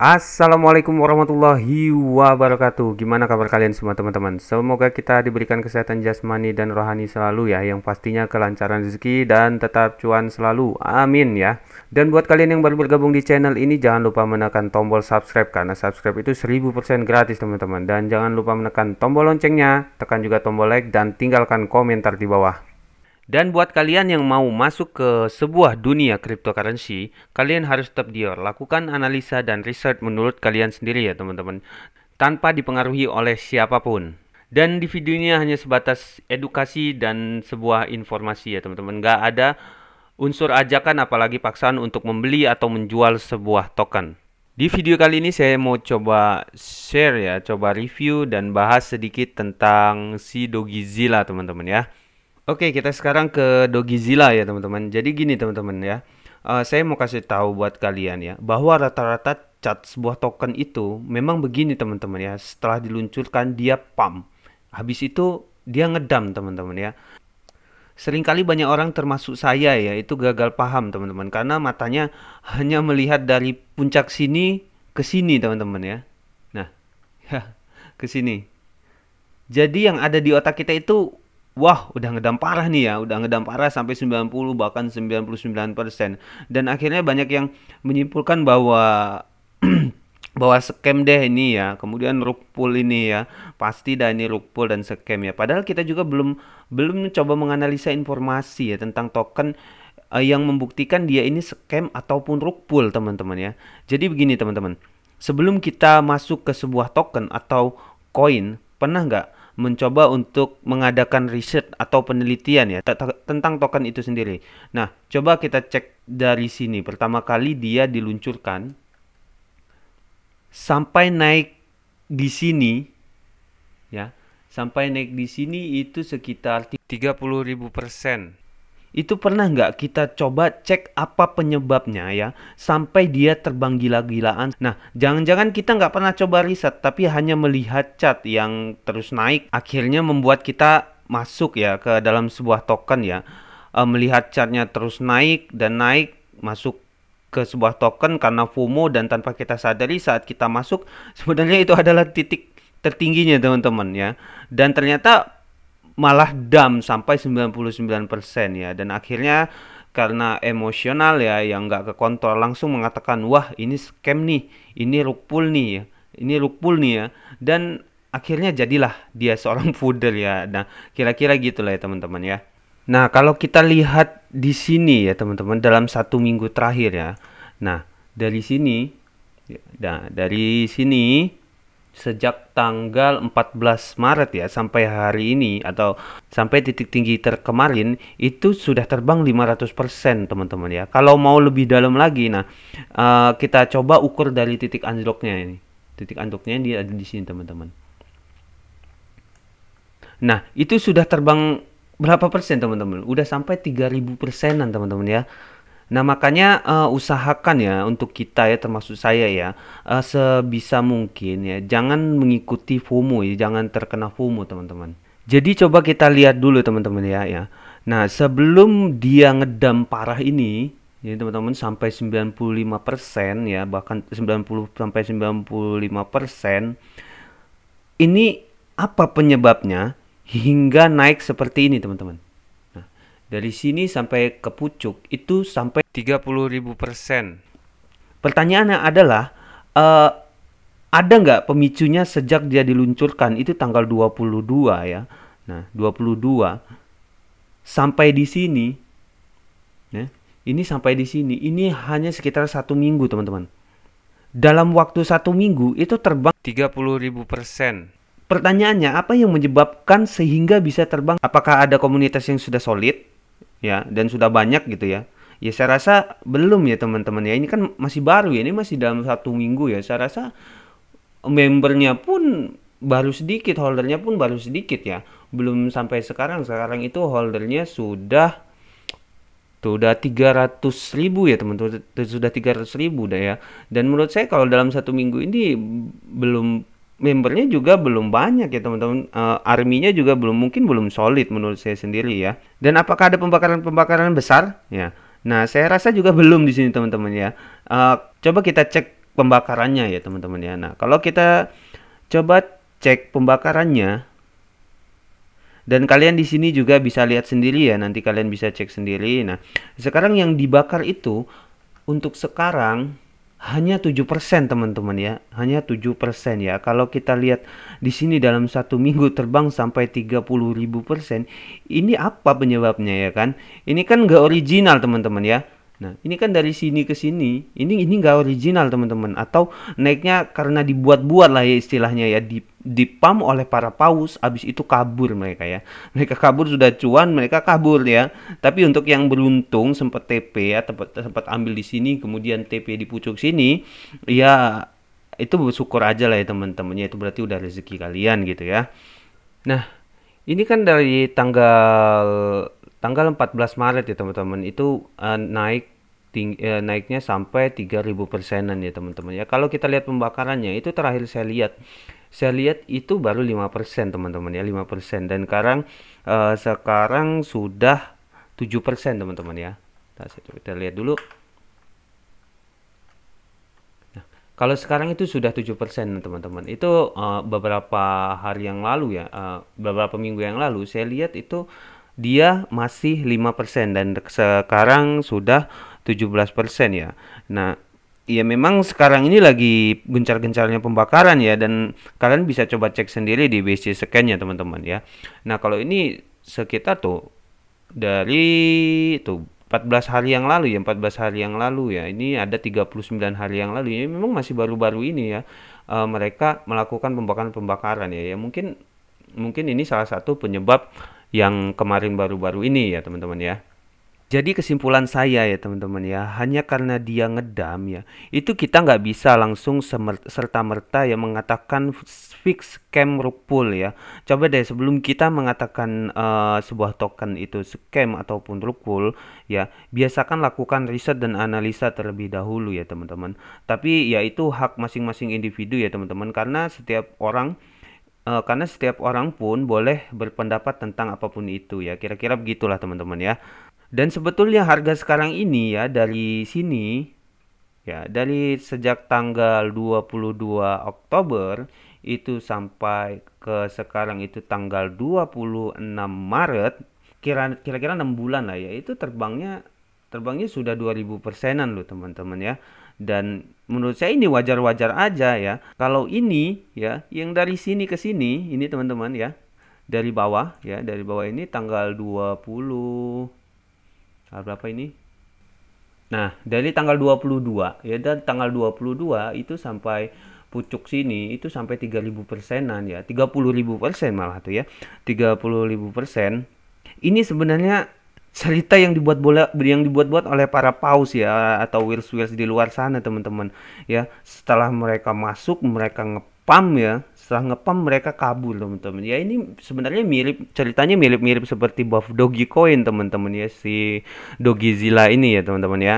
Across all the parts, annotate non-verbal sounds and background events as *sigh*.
Assalamualaikum warahmatullahi wabarakatuh. Gimana kabar kalian semua teman-teman? Semoga kita diberikan kesehatan jasmani dan rohani selalu ya, yang pastinya kelancaran rezeki dan tetap cuan selalu. Amin ya. Dan buat kalian yang baru bergabung di channel ini jangan lupa menekan tombol subscribe karena subscribe itu 1000% gratis teman-teman. Dan jangan lupa menekan tombol loncengnya, tekan juga tombol like dan tinggalkan komentar di bawah. Dan buat kalian yang mau masuk ke sebuah dunia cryptocurrency, kalian harus tetap dior, lakukan analisa dan riset menurut kalian sendiri ya teman-teman, tanpa dipengaruhi oleh siapapun. Dan di videonya hanya sebatas edukasi dan sebuah informasi ya teman-teman, nggak ada unsur ajakan apalagi paksaan untuk membeli atau menjual sebuah token. Di video kali ini saya mau coba share ya, coba review dan bahas sedikit tentang si Dogizilla teman-teman ya. Oke, kita sekarang ke Dogizilla ya teman-teman. Jadi gini teman-teman ya, uh, saya mau kasih tahu buat kalian ya bahwa rata-rata cat sebuah token itu memang begini teman-teman ya. Setelah diluncurkan dia pump, habis itu dia ngedam teman-teman ya. Seringkali banyak orang termasuk saya ya itu gagal paham teman-teman karena matanya hanya melihat dari puncak sini ke sini teman-teman ya. Nah, ya *laughs* ke sini. Jadi yang ada di otak kita itu wah udah ngedam parah nih ya, udah ngedam parah sampai 90 bahkan 99%. Dan akhirnya banyak yang menyimpulkan bahwa *clears throat* bahwa scam deh ini ya, kemudian rukpul ini ya, pasti dah ini rukpul dan scam ya. Padahal kita juga belum belum coba menganalisa informasi ya tentang token uh, yang membuktikan dia ini scam ataupun rukpul teman-teman ya. Jadi begini teman-teman, sebelum kita masuk ke sebuah token atau koin, pernah nggak mencoba untuk mengadakan riset atau penelitian ya tentang token itu sendiri. Nah, coba kita cek dari sini. Pertama kali dia diluncurkan sampai naik di sini ya, sampai naik di sini itu sekitar 30.000 itu pernah nggak kita coba cek apa penyebabnya ya sampai dia terbang gila-gilaan nah jangan-jangan kita nggak pernah coba riset tapi hanya melihat cat yang terus naik akhirnya membuat kita masuk ya ke dalam sebuah token ya e, melihat catnya terus naik dan naik masuk ke sebuah token karena FOMO dan tanpa kita sadari saat kita masuk sebenarnya itu adalah titik tertingginya teman-teman ya dan ternyata malah dam sampai 99% ya dan akhirnya karena emosional ya yang nggak kekontrol langsung mengatakan wah ini scam nih ini rukpul nih ya ini rukpul nih ya dan akhirnya jadilah dia *laughs* seorang fooder ya nah kira-kira gitulah ya teman-teman ya nah kalau kita lihat di sini ya teman-teman dalam satu minggu terakhir ya nah dari sini nah dari sini sejak tanggal 14 Maret ya sampai hari ini atau sampai titik tinggi terkemarin itu sudah terbang 500% teman-teman ya. Kalau mau lebih dalam lagi nah uh, kita coba ukur dari titik anjloknya ini. Titik anjloknya dia ada di sini teman-teman. Nah, itu sudah terbang berapa persen teman-teman? Udah sampai 3000 persenan teman-teman ya. Nah, makanya uh, usahakan ya untuk kita ya termasuk saya ya uh, sebisa mungkin ya jangan mengikuti FOMO ya, jangan terkena FOMO teman-teman. Jadi coba kita lihat dulu teman-teman ya ya. Nah, sebelum dia ngedam parah ini jadi ya, teman-teman sampai 95% ya bahkan 90 sampai 95% ini apa penyebabnya hingga naik seperti ini teman-teman. Dari sini sampai ke pucuk itu sampai 30.000 persen. Pertanyaannya adalah uh, ada nggak pemicunya sejak dia diluncurkan itu tanggal 22 ya. Nah, 22 sampai di sini ya, ini sampai di sini ini hanya sekitar satu minggu teman-teman. Dalam waktu satu minggu itu terbang 30.000 persen. Pertanyaannya apa yang menyebabkan sehingga bisa terbang? Apakah ada komunitas yang sudah solid? ya dan sudah banyak gitu ya ya saya rasa belum ya teman-teman ya ini kan masih baru ya ini masih dalam satu minggu ya saya rasa membernya pun baru sedikit holdernya pun baru sedikit ya belum sampai sekarang sekarang itu holdernya sudah tuh udah 300 ribu ya teman-teman sudah 300 ribu dah ya dan menurut saya kalau dalam satu minggu ini belum membernya juga belum banyak ya teman-teman uh, eh, arminya juga belum mungkin belum solid menurut saya sendiri ya dan apakah ada pembakaran-pembakaran besar ya nah saya rasa juga belum di sini teman-teman ya uh, coba kita cek pembakarannya ya teman-teman ya nah kalau kita coba cek pembakarannya dan kalian di sini juga bisa lihat sendiri ya nanti kalian bisa cek sendiri nah sekarang yang dibakar itu untuk sekarang hanya 7% teman-teman ya. Hanya 7% ya. Kalau kita lihat di sini dalam satu minggu terbang sampai 30.000%, ini apa penyebabnya ya kan? Ini kan nggak original teman-teman ya. Nah, ini kan dari sini ke sini, ini ini nggak original teman-teman, atau naiknya karena dibuat-buat lah ya istilahnya ya, di dipam oleh para paus, abis itu kabur mereka ya. Mereka kabur sudah cuan, mereka kabur ya. Tapi untuk yang beruntung sempat TP ya, tempat sempat ambil di sini, kemudian TP di pucuk sini, ya itu bersyukur aja lah ya teman-temannya, itu berarti udah rezeki kalian gitu ya. Nah, ini kan dari tanggal tanggal 14 Maret ya teman-teman itu uh, naik ting uh, naiknya sampai 3000 persenan ya teman-teman ya kalau kita lihat pembakarannya itu terakhir saya lihat saya lihat itu baru 5 persen teman-teman ya 5 persen dan sekarang uh, sekarang sudah 7 persen teman-teman ya nah, kita lihat dulu nah, kalau sekarang itu sudah tujuh 7% teman-teman. Itu uh, beberapa hari yang lalu ya, uh, beberapa minggu yang lalu saya lihat itu dia masih 5% dan sekarang sudah 17% ya. Nah, ya memang sekarang ini lagi gencar-gencarnya pembakaran ya dan kalian bisa coba cek sendiri di BC scan ya teman-teman ya. Nah, kalau ini sekitar tuh dari tuh 14 hari yang lalu ya 14 hari yang lalu ya ini ada 39 hari yang lalu ya memang masih baru-baru ini ya e, mereka melakukan pembakaran-pembakaran ya ya mungkin mungkin ini salah satu penyebab yang kemarin baru-baru ini ya teman-teman ya. Jadi kesimpulan saya ya teman-teman ya, hanya karena dia ngedam ya, itu kita nggak bisa langsung serta-merta ya mengatakan fix scam rukpul ya. Coba deh sebelum kita mengatakan uh, sebuah token itu scam ataupun rukpul ya, biasakan lakukan riset dan analisa terlebih dahulu ya teman-teman. Tapi ya itu hak masing-masing individu ya teman-teman, karena setiap orang e, karena setiap orang pun boleh berpendapat tentang apapun itu ya kira-kira begitulah teman-teman ya dan sebetulnya harga sekarang ini ya dari sini ya dari sejak tanggal 22 Oktober itu sampai ke sekarang itu tanggal 26 Maret kira-kira 6 bulan lah ya itu terbangnya terbangnya sudah 2000 persenan loh teman-teman ya dan menurut saya ini wajar-wajar aja ya. Kalau ini ya yang dari sini ke sini ini teman-teman ya dari bawah ya dari bawah ini tanggal 20 tanggal berapa ini? Nah, dari tanggal 22 ya dan tanggal 22 itu sampai pucuk sini itu sampai 3000 persenan ya 30.000 persen malah tuh ya 30.000 persen ini sebenarnya cerita yang dibuat bola yang dibuat-buat oleh para paus ya atau wills wills di luar sana teman-teman ya setelah mereka masuk mereka ngepam ya setelah ngepam mereka kabur teman-teman ya ini sebenarnya mirip ceritanya mirip-mirip seperti buff doggy coin teman-teman ya si doggy zilla ini ya teman-teman ya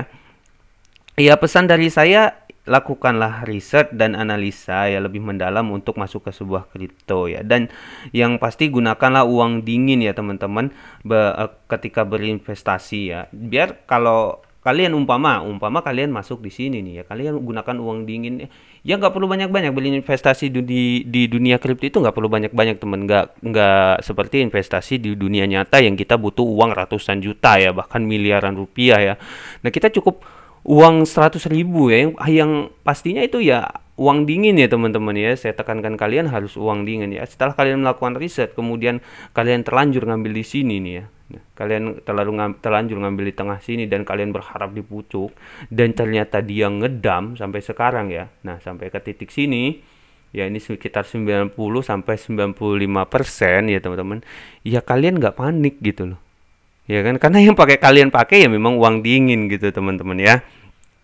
ya pesan dari saya lakukanlah riset dan analisa ya lebih mendalam untuk masuk ke sebuah kripto ya dan yang pasti gunakanlah uang dingin ya teman-teman be eh, ketika berinvestasi ya biar kalau kalian umpama umpama kalian masuk di sini nih ya kalian gunakan uang dingin ya nggak perlu banyak-banyak beli investasi di di dunia kripto itu nggak perlu banyak-banyak temen nggak nggak seperti investasi di dunia nyata yang kita butuh uang ratusan juta ya bahkan miliaran rupiah ya nah kita cukup uang seratus ribu ya yang, ah, yang pastinya itu ya uang dingin ya teman-teman ya saya tekankan kalian harus uang dingin ya setelah kalian melakukan riset kemudian kalian terlanjur ngambil di sini nih ya kalian terlalu ngam, terlanjur ngambil di tengah sini dan kalian berharap dipucuk dan ternyata dia ngedam sampai sekarang ya nah sampai ke titik sini ya ini sekitar 90 sampai 95 persen ya teman-teman ya kalian nggak panik gitu loh ya kan karena yang pakai kalian pakai ya memang uang dingin gitu teman-teman ya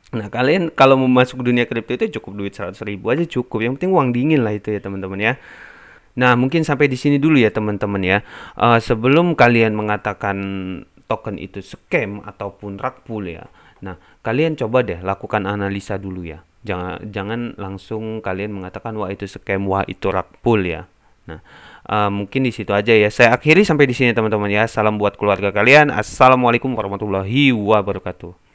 nah kalian kalau mau masuk dunia kripto itu cukup duit 100 ribu aja cukup yang penting uang dingin lah itu ya teman-teman ya Nah, mungkin sampai di sini dulu ya, teman-teman. Ya, uh, sebelum kalian mengatakan token itu scam ataupun rug pull ya. Nah, kalian coba deh lakukan analisa dulu, ya. Jangan, jangan langsung kalian mengatakan, "Wah, itu scam, wah, itu rug pull ya. Nah, uh, mungkin di situ aja ya. Saya akhiri sampai di sini teman-teman ya. Salam buat keluarga kalian. Assalamualaikum warahmatullahi wabarakatuh.